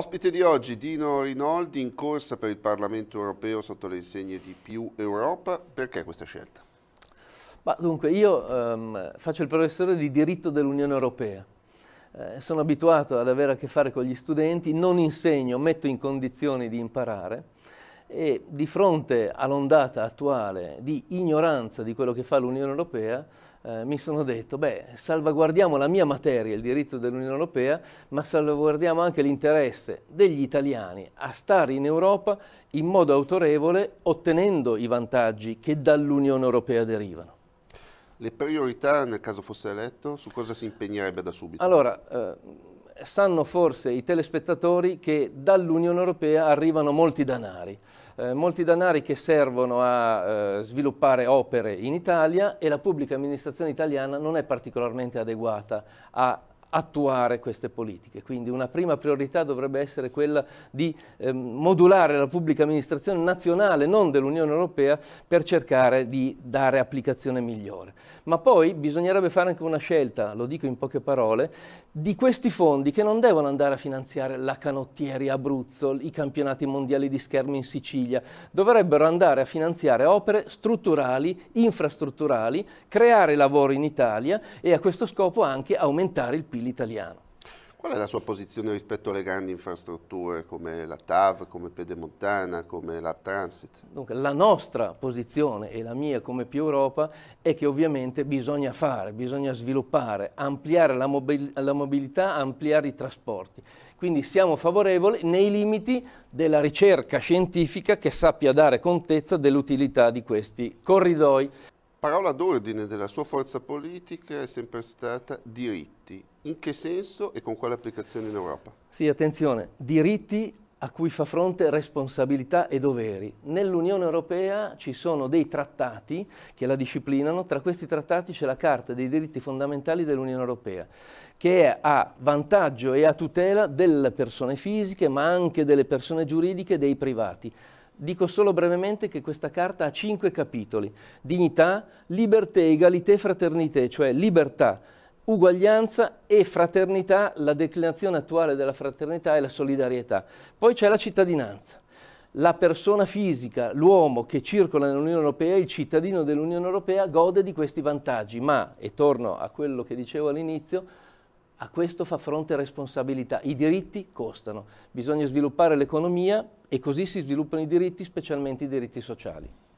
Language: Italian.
Ospite di oggi Dino Rinaldi in corsa per il Parlamento europeo sotto le insegne di Più Europa. Perché questa scelta? Ma dunque, io um, faccio il professore di diritto dell'Unione Europea. Eh, sono abituato ad avere a che fare con gli studenti, non insegno, metto in condizioni di imparare e di fronte all'ondata attuale di ignoranza di quello che fa l'Unione Europea, eh, mi sono detto, beh, salvaguardiamo la mia materia, il diritto dell'Unione Europea, ma salvaguardiamo anche l'interesse degli italiani a stare in Europa in modo autorevole, ottenendo i vantaggi che dall'Unione Europea derivano. Le priorità nel caso fosse eletto, su cosa si impegnerebbe da subito? Allora, eh, sanno forse i telespettatori che dall'Unione Europea arrivano molti danari, eh, molti danari che servono a eh, sviluppare opere in Italia e la pubblica amministrazione italiana non è particolarmente adeguata a attuare queste politiche. Quindi una prima priorità dovrebbe essere quella di eh, modulare la pubblica amministrazione nazionale, non dell'Unione Europea, per cercare di dare applicazione migliore. Ma poi bisognerebbe fare anche una scelta, lo dico in poche parole, di questi fondi che non devono andare a finanziare la canottieri Abruzzo, i campionati mondiali di schermo in Sicilia, dovrebbero andare a finanziare opere strutturali, infrastrutturali, creare lavoro in Italia e a questo scopo anche aumentare il PIL PIL italiano. Qual è la sua posizione rispetto alle grandi infrastrutture come la TAV, come Pedemontana, come la Transit? Dunque, la nostra posizione e la mia come più Europa è che ovviamente bisogna fare, bisogna sviluppare, ampliare la, mobil la mobilità, ampliare i trasporti. Quindi siamo favorevoli nei limiti della ricerca scientifica che sappia dare contezza dell'utilità di questi corridoi. Parola d'ordine della sua forza politica è sempre stata diritti in che senso e con quale applicazione in Europa? Sì, attenzione, diritti a cui fa fronte responsabilità e doveri. Nell'Unione Europea ci sono dei trattati che la disciplinano, tra questi trattati c'è la Carta dei diritti fondamentali dell'Unione Europea, che è a vantaggio e a tutela delle persone fisiche, ma anche delle persone giuridiche e dei privati. Dico solo brevemente che questa carta ha cinque capitoli. Dignità, libertà, egalité, fraternité, cioè libertà, uguaglianza e fraternità, la declinazione attuale della fraternità è la solidarietà. Poi c'è la cittadinanza. La persona fisica, l'uomo che circola nell'Unione Europea, il cittadino dell'Unione Europea gode di questi vantaggi, ma, e torno a quello che dicevo all'inizio, a questo fa fronte responsabilità. I diritti costano, bisogna sviluppare l'economia e così si sviluppano i diritti, specialmente i diritti sociali.